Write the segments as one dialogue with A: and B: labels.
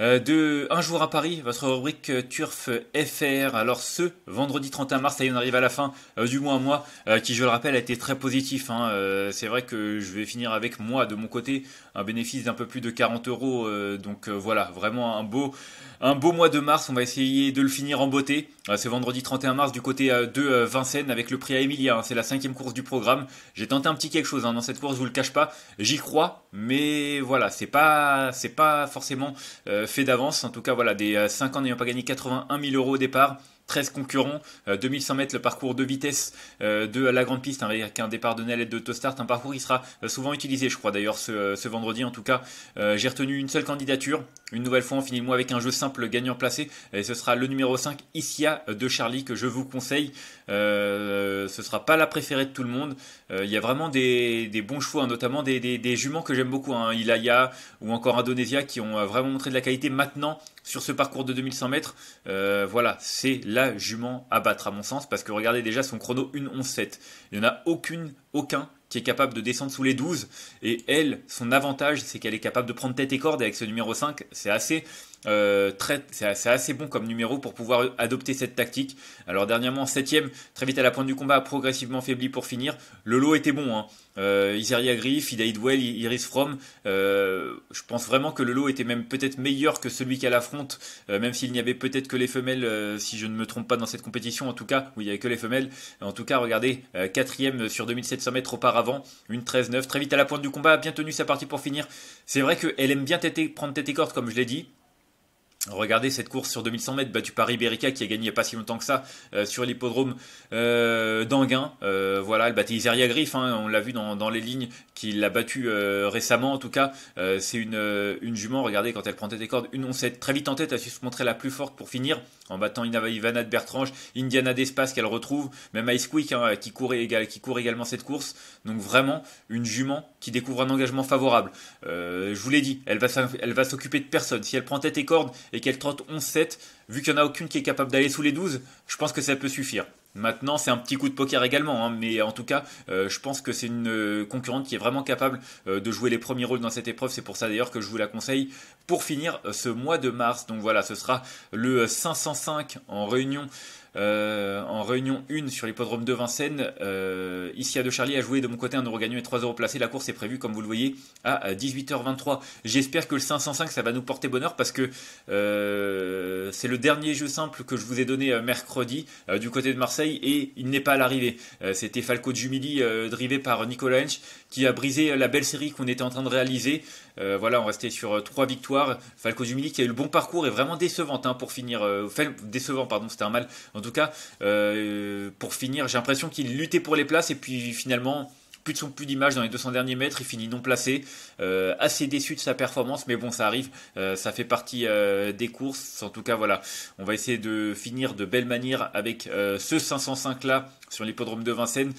A: euh, de Un jour à Paris, votre rubrique Turf FR. Alors ce vendredi 31 mars, ça y est, on arrive à la fin euh, du mois euh, qui je le rappelle a été très positif. Hein. c'est vrai que je vais finir avec moi de mon côté un bénéfice d'un peu plus de 40 euros. donc voilà, vraiment un beau, un beau mois de mars. On va essayer de le finir en beauté. c'est vendredi 31 mars du côté de Vincennes avec le prix à Emilia. Hein. C'est la cinquième course du programme. J'ai tenté un petit quelque chose hein, dans cette course, je vous le cache pas. J'y crois, mais voilà, c'est pas, c'est pas forcément fait d'avance. En tout cas, voilà, des 5 euh, ans n'ayant pas gagné 81 000 euros au départ 13 concurrents, 2100 euh, mètres le parcours de vitesse euh, de la grande piste avec hein, un départ donné à l'aide start. un parcours qui sera euh, souvent utilisé je crois d'ailleurs ce, vendredi en tout cas. J'ai retenu une seule candidature, une nouvelle fois on finit le mois avec un jeu simple gagnant placé et ce sera le numéro 5 Isia de Charlie que je vous conseille. Ce ce sera pas la préférée de tout le monde, il y a vraiment des, bons chevaux, hein, notamment des, juments que j'aime beaucoup, un hein, Ilaya ou encore Indonesia qui ont vraiment montré de la qualité maintenant sur ce parcours de 2100 mètres, euh, voilà, c'est la jument à battre à mon sens, parce que regardez déjà son chrono 1.11.7. Il n'y en a aucune, aucun qui est capable de descendre sous les 12. Et elle, son avantage, c'est qu'elle est capable de prendre tête et corde avec ce numéro 5. C'est assez, euh, assez, bon comme numéro pour pouvoir adopter cette tactique. Alors dernièrement, 7ème, très vite à la pointe du combat, progressivement faibli pour finir. Le lot était bon. Hein. Euh, Isaria Griff, Ida Iris Fromm. Euh, je pense vraiment que le lot était même peut-être meilleur que celui qu'elle affronte, même s'il n'y avait peut-être que les femelles, si je ne me trompe pas dans cette compétition, en tout cas, où il n'y avait que les femelles. En tout cas, regardez, 4ème sur 2700 mètres au avant. Une 13-9, très vite à la pointe du combat, bien tenu sa partie pour finir. C'est vrai qu'elle aime bien prendre tête et corde, comme je l'ai dit. Regardez cette course sur 2100 mètres battue par Iberica qui a gagné il n'y a pas si longtemps que ça euh, sur l'hippodrome euh, d'Anguin. Euh, voilà, elle battait Isaria Griff, hein, on l'a vu dans, les lignes qu'il l'a battu récemment en tout cas. c'est une, jument, regardez quand elle prend tête et corde, On s'est très vite en tête, elle a su se montrer la plus forte pour finir en battant Ivana de Bertrange, Indiana d'Espace qu'elle retrouve, même Ice Quick hein, qui, court qui court également cette course. Donc vraiment une jument qui découvre un engagement favorable. je vous l'ai dit, elle va, s'occuper de personne. Si elle prend tête et corde et qu'elle trotte 11-7, vu qu'il n'y en a aucune qui est capable d'aller sous les 12, je pense que ça peut suffire. Maintenant, c'est un petit coup de poker également, hein, mais en tout cas, euh, je pense que c'est une euh, concurrente qui est vraiment capable euh, de jouer les premiers rôles dans cette épreuve. C'est pour ça d'ailleurs que je vous la conseille pour finir ce mois de mars. Donc voilà, ce sera le 505 en réunion euh, en réunion 1 sur l'hippodrome de Vincennes. Euh, ici à De Charlie a joué de mon côté un euro gagnant et 3 euros placés. La course est prévue, comme vous le voyez, à 18h23. J'espère que le 505, ça va nous porter bonheur parce que euh, c'est le dernier jeu simple que je vous ai donné euh, mercredi du côté de Marseille et il n'est pas à l'arrivée. C'était Falco Jumili, drivé par Nicolas Hensch qui a brisé la belle série qu'on était en train de réaliser. voilà, on restait sur trois victoires. Falco Jumili qui a eu le bon parcours est vraiment décevant hein, pour finir. décevant, pardon, c'était un mal en tout cas, euh, pour finir, j'ai l'impression qu'il luttait pour les places et puis finalement, plus de son plus d'image dans les 200 derniers mètres, il finit non placé, euh, assez déçu de sa performance, mais bon ça arrive, euh, ça fait partie euh, des courses, en tout cas voilà, on va essayer de finir de belle manière avec ce 505 là sur l'hippodrome de Vincennes,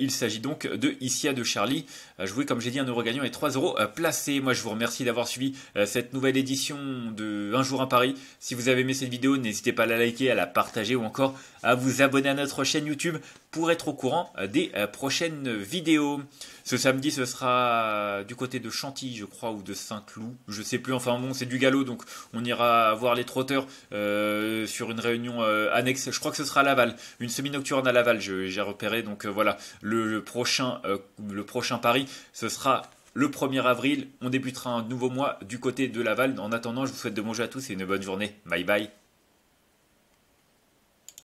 A: il s'agit donc de Issia de Charlie, joué comme j'ai dit un euro gagnant et 3 euros placé. moi je vous remercie d'avoir suivi cette nouvelle édition de Un jour à Paris, si vous avez aimé cette vidéo n'hésitez pas à la liker, à la partager ou encore à vous abonner à notre chaîne YouTube pour être au courant des prochaines vidéos. Ce samedi, ce sera euh, du côté de Chantilly, je crois, ou de Saint-Cloud. Je sais plus. Enfin bon, c'est du galop, donc on ira voir les trotteurs euh, sur une réunion euh, annexe. Je crois que ce sera à Laval, une semi-nocturne à Laval. J'ai repéré. Donc voilà, le, prochain, le prochain pari, ce sera le 1er avril. On débutera un nouveau mois du côté de Laval. En attendant, je vous souhaite de manger à tous et une bonne journée. Bye bye.